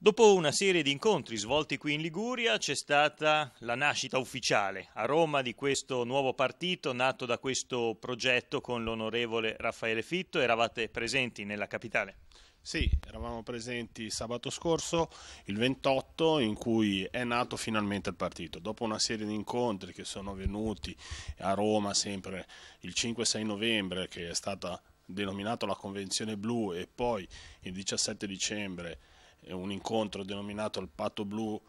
Dopo una serie di incontri svolti qui in Liguria c'è stata la nascita ufficiale a Roma di questo nuovo partito nato da questo progetto con l'onorevole Raffaele Fitto. Eravate presenti nella capitale? Sì, eravamo presenti sabato scorso, il 28, in cui è nato finalmente il partito. Dopo una serie di incontri che sono venuti a Roma sempre il 5-6 novembre, che è stata denominata la Convenzione Blu, e poi il 17 dicembre un incontro denominato il Patto Blu,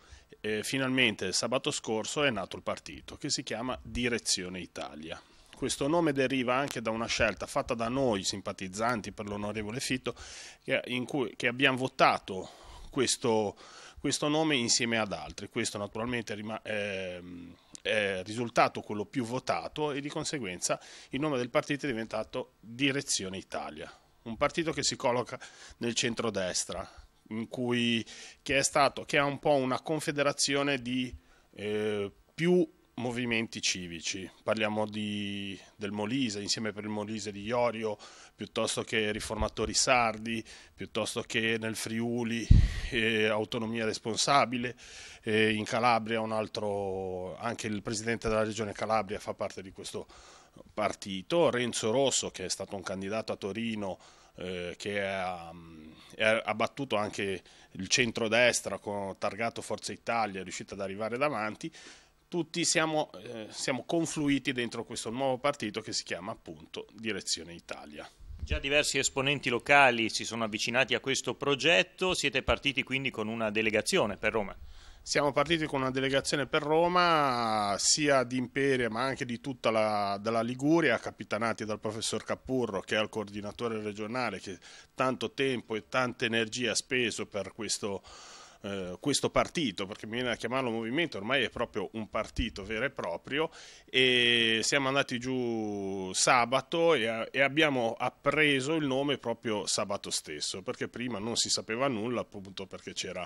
eh, finalmente sabato scorso è nato il partito che si chiama Direzione Italia. Questo nome deriva anche da una scelta fatta da noi simpatizzanti per l'onorevole Fitto che, cui, che abbiamo votato questo, questo, nome insieme ad altri. Questo naturalmente rimane. Ehm, è risultato quello più votato e di conseguenza il nome del partito è diventato Direzione Italia, un partito che si colloca nel centrodestra, in cui, che è stato, che è un po' una confederazione di eh, più movimenti civici. Parliamo di, del Molise, insieme per il Molise di Iorio, piuttosto che riformatori sardi, piuttosto che nel Friuli eh, autonomia responsabile, eh, in Calabria un altro, anche il presidente della regione Calabria fa parte di questo partito, Renzo Rosso che è stato un candidato a Torino eh, che ha, um, ha, battuto anche il centrodestra con targato Forza Italia, è riuscita ad arrivare davanti. Tutti siamo, eh, siamo confluiti dentro questo nuovo partito che si chiama appunto Direzione Italia. Già diversi esponenti locali si sono avvicinati a questo progetto, siete partiti quindi con una delegazione per Roma. Siamo partiti con una delegazione per Roma, sia di Imperia ma anche di tutta la Liguria, capitanati dal professor Capurro che è il coordinatore regionale che tanto tempo e tanta energia ha speso per questo eh, questo partito, perché mi viene a chiamarlo movimento, ormai è proprio un partito vero e proprio, e siamo andati giù sabato e, e abbiamo appreso il nome proprio sabato stesso, perché prima non si sapeva nulla appunto perché c'era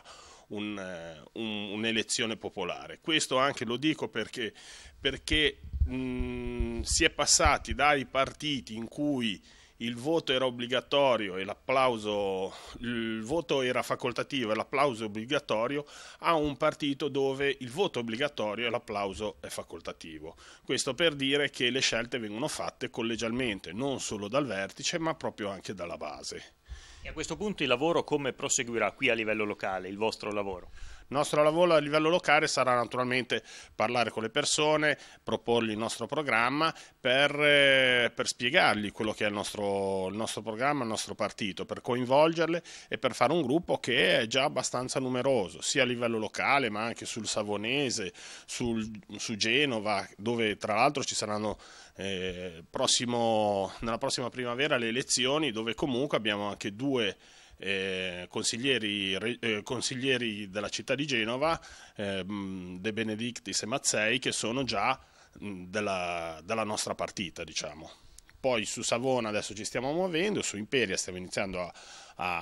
un, eh, un, un'elezione popolare. Questo anche lo dico perché, perché mh, mm, si è passati dai partiti in cui il voto era obbligatorio e l'applauso, il voto era facoltativo e l'applauso obbligatorio, a un partito dove il voto è obbligatorio e l'applauso è facoltativo. Questo per dire che le scelte vengono fatte collegialmente, non solo dal vertice, ma proprio anche dalla base. E a questo punto il lavoro come proseguirà qui a livello locale, il vostro lavoro? Il nostro lavoro a livello locale sarà naturalmente parlare con le persone, proporgli il nostro programma per, eh, per spiegargli quello che è il nostro, il nostro programma, il nostro partito, per coinvolgerle e per fare un gruppo che è già abbastanza numeroso, sia a livello locale ma anche sul Savonese, sul, su Genova, dove tra l'altro ci saranno eh, prossimo, nella prossima primavera le elezioni, dove comunque abbiamo anche due eh, consiglieri, eh, consiglieri, della città di Genova, eh, De Benedictis e Mazzei, che sono già mh, della, della nostra partita, diciamo poi su Savona adesso ci stiamo muovendo, su Imperia stiamo iniziando a,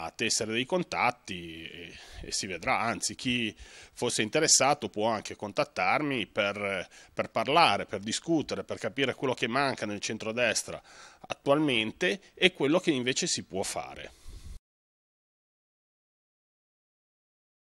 a tessere dei contatti e, e, si vedrà, anzi chi fosse interessato può anche contattarmi per, per, parlare, per discutere, per capire quello che manca nel centrodestra attualmente e quello che invece si può fare.